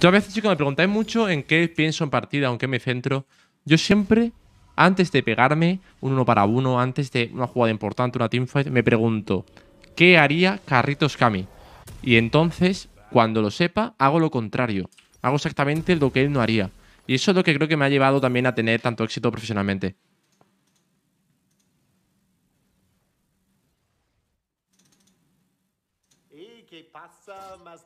Yo a veces, chicos, me preguntáis mucho en qué pienso en partida, en qué me centro. Yo siempre, antes de pegarme un uno para uno, antes de una jugada importante, una teamfight, me pregunto, ¿qué haría Carritos Kami? Y entonces, cuando lo sepa, hago lo contrario. Hago exactamente lo que él no haría. Y eso es lo que creo que me ha llevado también a tener tanto éxito profesionalmente. qué pasa,